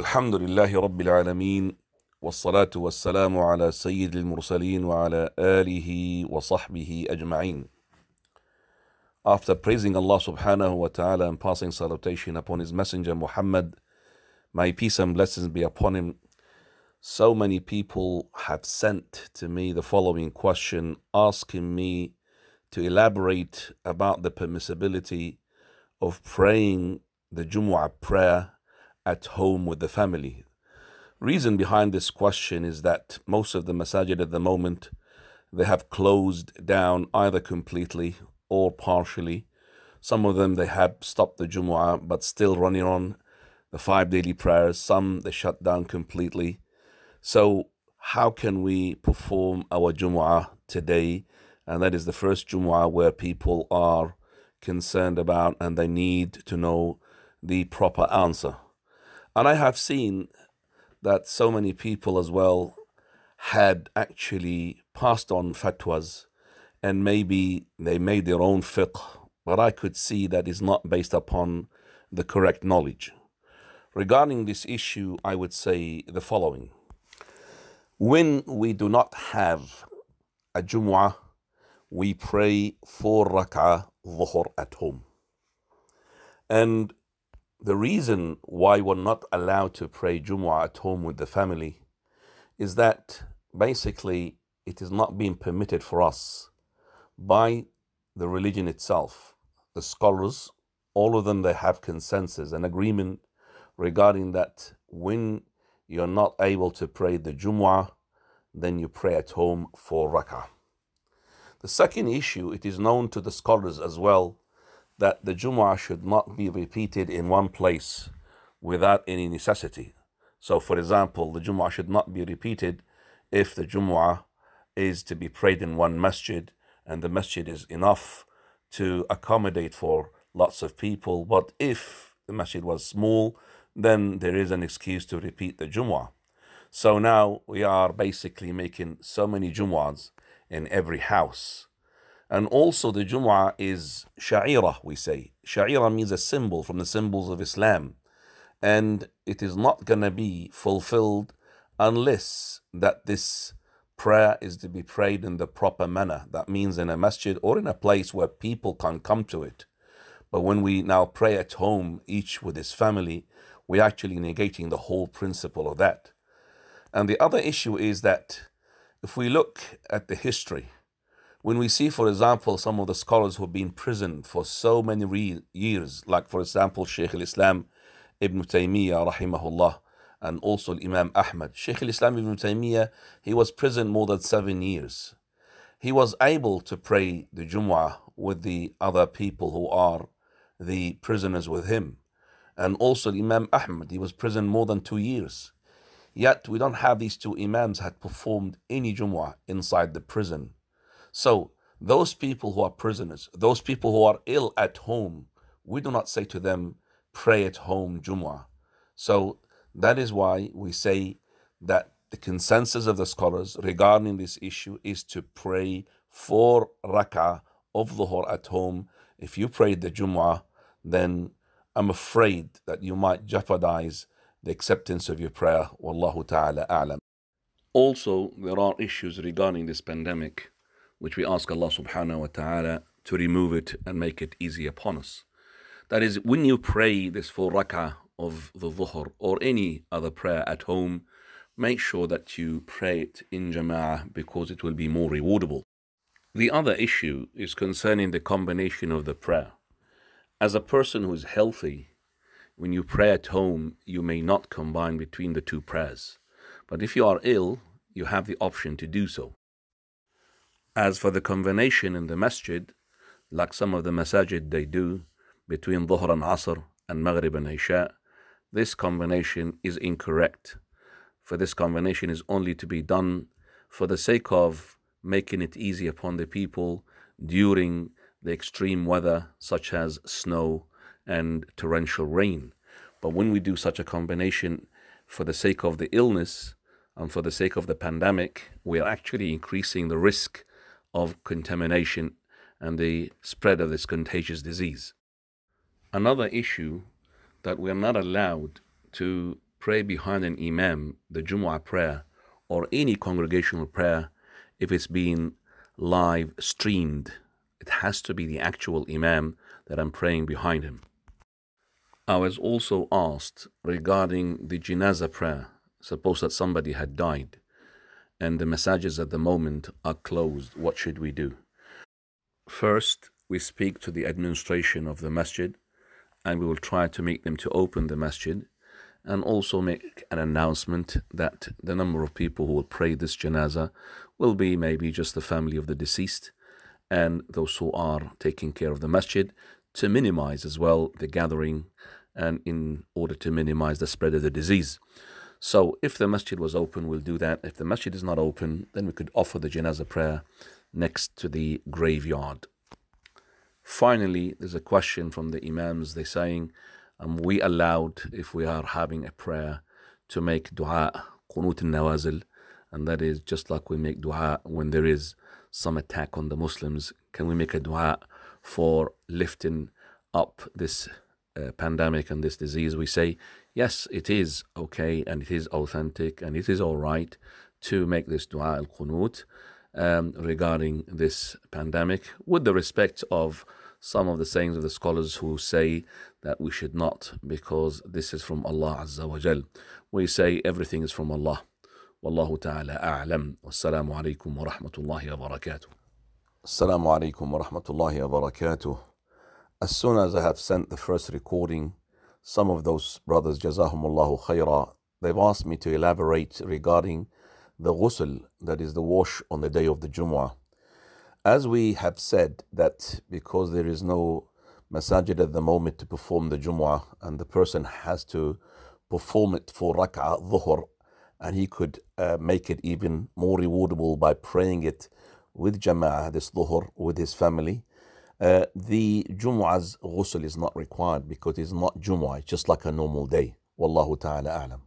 الحمد لله رب العالمين والصلاة والسلام على سيد المرسلين وعلى آله وصحبه أجمعين After praising Allah subhanahu wa ta'ala and passing salutation upon His Messenger Muhammad, may peace and blessings be upon him, so many people have sent to me the following question asking me to elaborate about the permissibility of praying the Jumu'ah prayer at home with the family. Reason behind this question is that most of the masajid at the moment they have closed down either completely or partially. Some of them they have stopped the Jumu'ah but still running on the five daily prayers. Some they shut down completely. So how can we perform our Jumu'ah today? And that is the first Jumu'ah where people are concerned about and they need to know the proper answer. And I have seen that so many people as well had actually passed on fatwas and maybe they made their own fiqh, but I could see that is not based upon the correct knowledge. Regarding this issue, I would say the following. When we do not have a Jumu'ah, we pray four rak'ah dhuhr at home. And the reason why we're not allowed to pray Jumu'ah at home with the family is that basically it is not being permitted for us by the religion itself. The scholars, all of them, they have consensus and agreement regarding that when you're not able to pray the Jumu'ah, then you pray at home for Rak'ah. The second issue, it is known to the scholars as well, that the Jumu'ah should not be repeated in one place without any necessity. So, for example, the Jumu'ah should not be repeated if the Jumu'ah is to be prayed in one masjid and the masjid is enough to accommodate for lots of people. But if the masjid was small, then there is an excuse to repeat the Jumu'ah. So now we are basically making so many Jumu'ahs in every house and also the Jum'ah is Sha'ira, we say. Sha'ira means a symbol from the symbols of Islam. And it is not going to be fulfilled unless that this prayer is to be prayed in the proper manner. That means in a masjid or in a place where people can come to it. But when we now pray at home, each with his family, we're actually negating the whole principle of that. And the other issue is that if we look at the history, when we see, for example, some of the scholars who have been imprisoned for so many years, like, for example, Sheikh al-Islam Ibn Taymiyyah, rahimahullah, and also Imam Ahmad. Sheikh al-Islam Ibn Taymiyyah, he was prisoned more than seven years. He was able to pray the Jum'ah with the other people who are the prisoners with him. And also Imam Ahmad, he was prisoned more than two years. Yet we don't have these two Imams had performed any Jum'ah inside the prison. So those people who are prisoners, those people who are ill at home, we do not say to them, pray at home Jumu'ah. So that is why we say that the consensus of the scholars regarding this issue is to pray four rak'ah of the Dhuhr at home. If you prayed the Jumu'ah, then I'm afraid that you might jeopardize the acceptance of your prayer. Wallahu ta'ala a'lam. Also, there are issues regarding this pandemic which we ask Allah subhanahu wa ta'ala to remove it and make it easy upon us. That is, when you pray this four rak'ah of the dhuhr or any other prayer at home, make sure that you pray it in jama'ah because it will be more rewardable. The other issue is concerning the combination of the prayer. As a person who is healthy, when you pray at home, you may not combine between the two prayers. But if you are ill, you have the option to do so. As for the combination in the masjid, like some of the masajid they do, between Dhuhr and Asr and Maghrib and Isha, this combination is incorrect. For this combination is only to be done for the sake of making it easy upon the people during the extreme weather, such as snow and torrential rain. But when we do such a combination for the sake of the illness and for the sake of the pandemic, we are actually increasing the risk of contamination and the spread of this contagious disease. Another issue that we are not allowed to pray behind an imam, the Jumu'ah prayer, or any congregational prayer if it's being live streamed. It has to be the actual imam that I'm praying behind him. I was also asked regarding the janaza prayer. Suppose that somebody had died and the massages at the moment are closed, what should we do? First, we speak to the administration of the masjid and we will try to make them to open the masjid and also make an announcement that the number of people who will pray this janaza will be maybe just the family of the deceased and those who are taking care of the masjid to minimize as well the gathering and in order to minimize the spread of the disease. So if the masjid was open, we'll do that. If the masjid is not open, then we could offer the janazah prayer next to the graveyard. Finally, there's a question from the imams. They're saying, um, we allowed, if we are having a prayer, to make dua, qunut al-nawazil, and that is just like we make dua when there is some attack on the Muslims. Can we make a dua for lifting up this uh, pandemic and this disease, we say, yes, it is okay and it is authentic and it is all right to make this dua al qunut um, regarding this pandemic with the respect of some of the sayings of the scholars who say that we should not because this is from Allah Azza wa Jal. We say everything is from Allah. والله تعالى أعلم والسلام عليكم wa barakatuh. Assalamu السلام wa rahmatullahi wa barakatuh as soon as I have sent the first recording, some of those brothers, Jazahumullahu Khaira, they've asked me to elaborate regarding the ghusl, that is the wash on the day of the Jumu'ah. As we have said that because there is no masajid at the moment to perform the Jumu'ah and the person has to perform it for rak'ah, dhuhr, and he could uh, make it even more rewardable by praying it with jama'ah, this dhuhr, with his family uh, the Jumu'ah's ghusl is not required because it's not Jumu'ah, it's just like a normal day. Wallahu ta'ala alam.